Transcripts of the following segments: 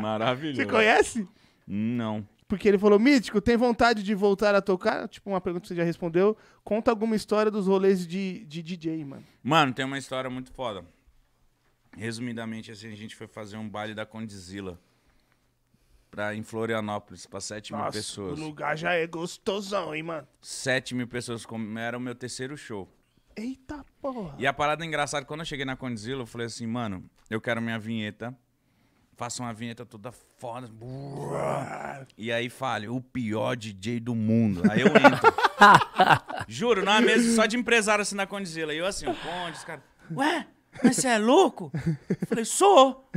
Maravilhoso. Você conhece? Não. Porque ele falou, Mítico, tem vontade de voltar a tocar? Tipo, uma pergunta que você já respondeu. Conta alguma história dos rolês de, de DJ, mano. Mano, tem uma história muito foda. Resumidamente, assim, a gente foi fazer um baile da Condizila pra, em Florianópolis, pra 7 Nossa, mil pessoas. o lugar já é gostosão, hein, mano? 7 mil pessoas, como era o meu terceiro show. Eita porra! E a parada é engraçada, quando eu cheguei na Condizila, eu falei assim, mano, eu quero minha vinheta faça uma vinheta toda foda. E aí fale, o pior DJ do mundo. Aí eu entro. Juro, é mesmo só de empresário assim na Condizila. E eu assim, o Conde, os caras. Ué? Mas você é louco? Falei, sou.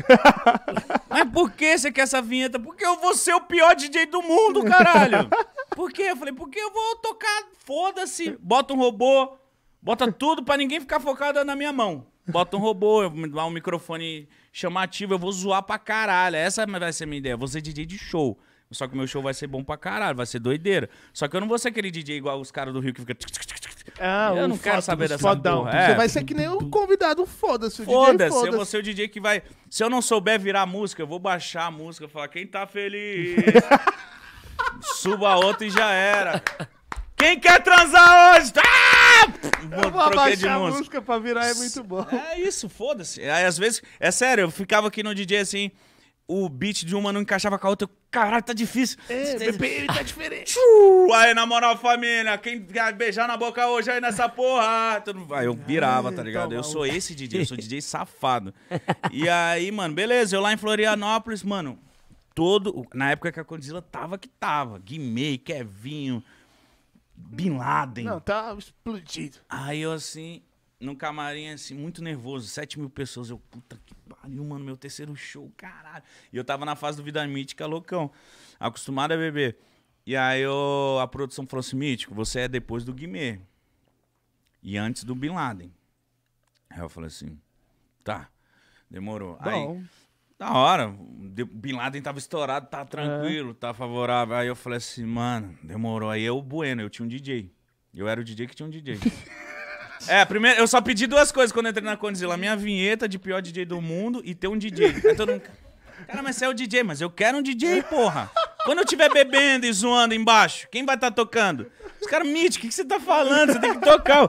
Mas por que você quer essa vinheta? Porque eu vou ser o pior DJ do mundo, caralho. Por quê? Eu falei, porque eu vou tocar, foda-se. Bota um robô, bota tudo pra ninguém ficar focado na minha mão. Bota um robô, eu vou dar um microfone chamativo, eu vou zoar pra caralho. Essa vai ser a minha ideia. Vou ser DJ de show. Só que meu show vai ser bom pra caralho, vai ser doideira. Só que eu não vou ser aquele DJ igual os caras do Rio que fica. Ah, eu não quero saber dessa fodão. porra. É. Você vai ser que nem o convidado, foda-se. Foda-se, foda eu vou ser o DJ que vai. Se eu não souber virar música, eu vou baixar a música e falar: quem tá feliz? Suba outra e já era. Quem quer transar hoje? Ah! vou abaixar a música. música pra virar, é muito bom. É isso, foda-se. Aí, Às vezes, é sério, eu ficava aqui no DJ assim, o beat de uma não encaixava com a outra. Caralho, tá difícil. É, BPM tá ah, diferente. Tchu! Aí, na moral, família, quem quer beijar na boca hoje aí nessa porra? Tudo... Aí eu virava, tá ligado? Tá eu sou esse DJ, eu sou DJ safado. E aí, mano, beleza, eu lá em Florianópolis, mano, todo. Na época que a Condzilla tava que tava. Guimê, Kevinho. Bin Laden. Não, tá explodido. Aí eu assim, num camarim assim, muito nervoso, 7 mil pessoas. Eu, puta que pariu, mano, meu terceiro show, caralho. E eu tava na fase do Vida Mítica, loucão, acostumado a beber. E aí eu, a produção falou assim, Mítico, você é depois do Guimê. E antes do Bin Laden. Aí eu falei assim, tá, demorou. Bom. Aí da hora. Bin Laden tava estourado, tava é. tranquilo, é. tava favorável. Aí eu falei assim, mano, demorou. Aí eu, Bueno, eu tinha um DJ. Eu era o DJ que tinha um DJ. é, primeiro, eu só pedi duas coisas quando entrei na Condzilla. Minha vinheta de pior DJ do mundo e ter um DJ. Aí todo mundo... Cara, mas você é o DJ, mas eu quero um DJ, porra. Quando eu estiver bebendo e zoando embaixo, quem vai estar tá tocando? Os caras, Mitch, o que, que você tá falando? Você tem que tocar.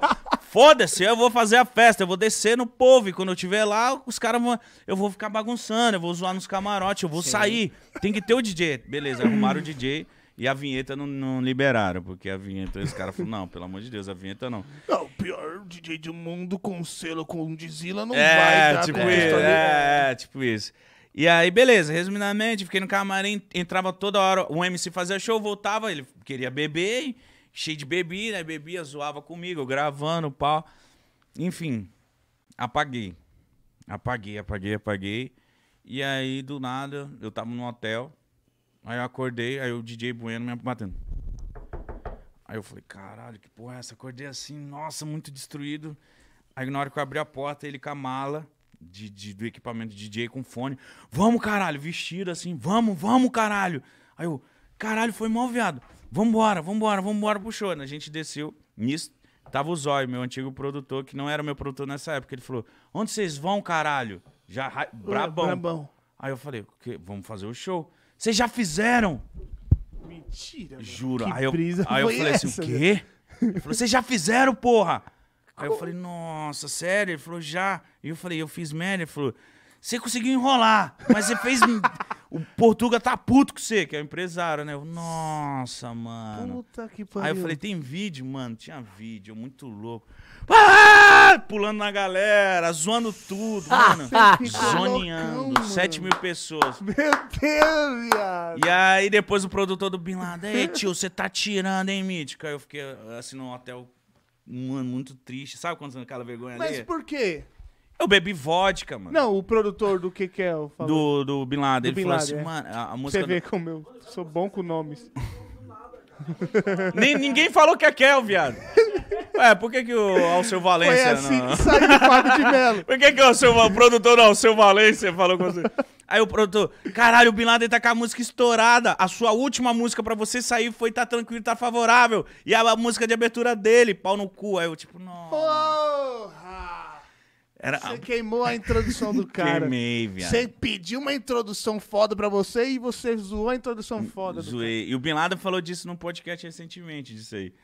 Foda-se, eu vou fazer a festa, eu vou descer no povo e quando eu estiver lá, os caras vão. Eu vou ficar bagunçando, eu vou zoar nos camarotes, eu vou Sim. sair. Tem que ter o DJ. Beleza, arrumaram o DJ. E a vinheta não, não, liberaram, porque a vinheta, os caras falou: não, pelo amor de Deus, a vinheta não. Não, o pior DJ do mundo com selo com Dizila não é, vai dar tipo isso, é, é, tipo isso. E aí, beleza, resumidamente, fiquei no camarim, entrava toda hora, o MC fazia show, voltava, ele queria beber, cheio de bebida, né bebia, zoava comigo, eu gravando, pau. Enfim, apaguei. Apaguei, apaguei, apaguei. E aí, do nada, eu tava no hotel, aí eu acordei, aí o DJ Bueno me batendo. Aí eu falei, caralho, que porra é essa? Acordei assim, nossa, muito destruído. Aí na hora que eu abri a porta, ele com a mala de, de, do equipamento de DJ com fone. Vamos, caralho, vestido assim, vamos, vamos, caralho. Aí eu, caralho, foi mal, viado. Vambora, vambora, vambora pro show. A gente desceu, nisso tava o Zóio, meu antigo produtor, que não era meu produtor nessa época. Ele falou, onde vocês vão, caralho? Já, ra... brabão. brabão. Aí eu falei, vamos fazer o show. Vocês já fizeram? Mentira, Jura. Aí eu, aí eu falei assim, essa, assim, o quê? Ele falou, vocês já fizeram, porra? Aí eu falei, nossa, sério? Ele falou, já. E eu falei, eu fiz merda. Ele falou, você conseguiu enrolar, mas você fez. o Portuga tá puto com você, que é o empresário, né? Eu, nossa, mano. Puta que pariu. Aí eu falei, tem vídeo, mano? Tinha vídeo, muito louco. Ah! Pulando na galera, zoando tudo, mano. Zoneando. Sete mil pessoas. Meu Deus, viado. E aí depois o produtor do Bin Laden, ei, tio, você tá tirando, hein, Mítico? Aí eu fiquei assim no hotel um ano muito triste. Sabe quando aquela vergonha Mas ali? por quê? Eu bebi vodka, mano. Não, o produtor do que que é? Do, do Bin Laden. Do Bin Laden ele falou assim, é. mano, a, a música... Você vê como eu sou bom com nomes. Nem, ninguém falou que é Kel, viado. Ué, por que, que o Alceu Valência. Foi assim não... que saiu o Fábio de Mello. Por que, que o, Alceu, o produtor do Alceu Valência falou com você? Aí o produtor, caralho, o Bin Laden tá com a música estourada. A sua última música pra você sair foi Tá Tranquilo, Tá Favorável. E a, música de abertura dele, pau no cu. Aí eu, tipo, nossa. Porra! Era... Você queimou a introdução do cara. Queimei, viado. Você pediu uma introdução foda pra você e você zoou a introdução hum, foda Zoei. do cara. E o Bin Laden falou disso num podcast recentemente, disso aí.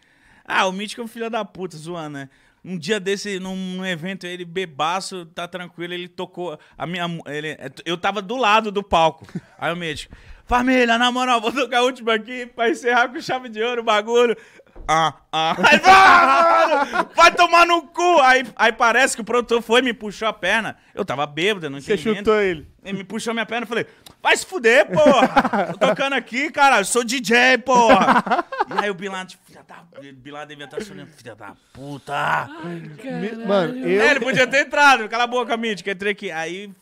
Ah, o Mítico é um filho da puta, zoando, né? Um dia desse, num, evento, ele bebaço, tá tranquilo, ele tocou. A minha, ele, eu tava do lado do palco. Aí o Mítico, família, na moral, vou tocar a última aqui pra encerrar com chave de ouro o bagulho. Ah, ah. Aí, mano, vai tomar no cu! Aí, aí parece que o produtor foi me puxou a perna. Eu tava bêbado, eu não tinha. Você chutou ele. Ele me puxou minha perna e falei. Vai se fuder, porra! Tô tocando aqui, cara, eu sou DJ, porra! E aí o Bin Laden, filha da... Bin Laden inventou filha da puta! Ai, Mano, eu... É, ele podia ter entrado, cala a boca, Mitch, que entrei aqui. Aí...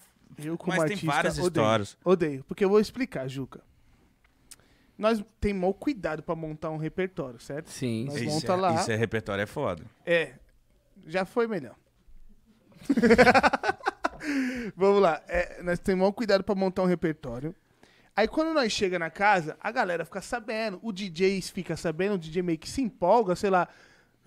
Eu como Mas artista, tem várias odeio, histórias. Odeio, porque eu vou explicar, Juca. Nós tem mau cuidado pra montar um repertório, certo? Sim. Nós isso monta é- lá. Isso é repertório, é foda. É, já foi melhor. Vamos lá. É, nós temos maior cuidado pra montar um repertório. Aí quando nós chega na casa, a galera fica sabendo, o DJ fica sabendo, o DJ meio que se empolga, sei lá.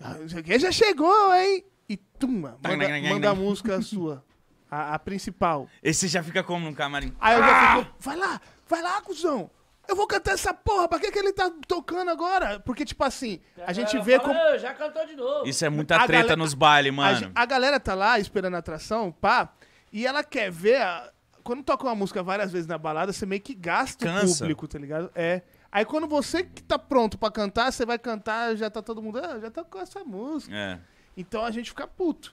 Ah, já chegou, hein? E tuma, manda, manda a música sua. A, a, principal. Esse já fica como no camarim. Aí eu já ah! fico, vai lá, vai lá, cuzão. Eu vou cantar essa porra, pra que, que ele tá tocando agora? Porque, tipo assim, a gente vê como. Já cantou de novo. Isso é muita a treta galera, nos bailes, mano. A, a, galera tá lá esperando a atração, pá. E ela quer ver. A... Quando toca uma música várias vezes na balada, você meio que gasta Cansa. o público, tá ligado? É. Aí quando você que tá pronto para cantar, você vai cantar, já tá todo mundo. Ah, já tá com essa música. É. Então a gente fica puto.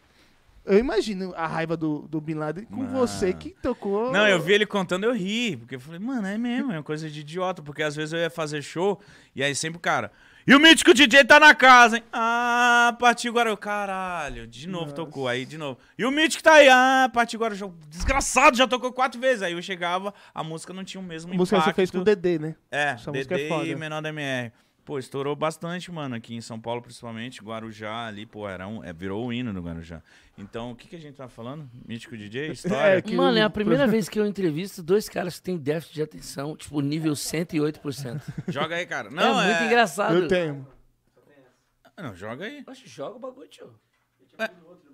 Eu imagino a raiva do, do Bin Laden com você que tocou. Não, eu vi ele contando, eu ri. Porque eu falei, mano, é mesmo, é uma coisa de idiota. Porque às vezes eu ia fazer show e aí sempre, cara, e o mítico DJ tá na casa, hein? Ah, partiu agora. caralho, de novo Nossa. tocou. Aí, de novo. E o mítico tá aí. Ah, partiu agora. desgraçado, já tocou quatro vezes. Aí eu chegava, a música não tinha o mesmo a impacto. música você fez com o Dedê, né? É, Essa Dedê é e Menor da MR. Pô, estourou bastante, mano, aqui em São Paulo, principalmente. Guarujá ali, pô, era um, é, virou o hino do Guarujá. Então, o que, que a gente tá falando? Mítico DJ? História? É, mano, eu... é a primeira vez que eu entrevisto dois caras que têm déficit de atenção, tipo, nível 108%. Joga aí, cara. É não, é, é... muito engraçado. Eu tenho. Ah, não, joga aí. Poxa, joga o bagulho, tio. É.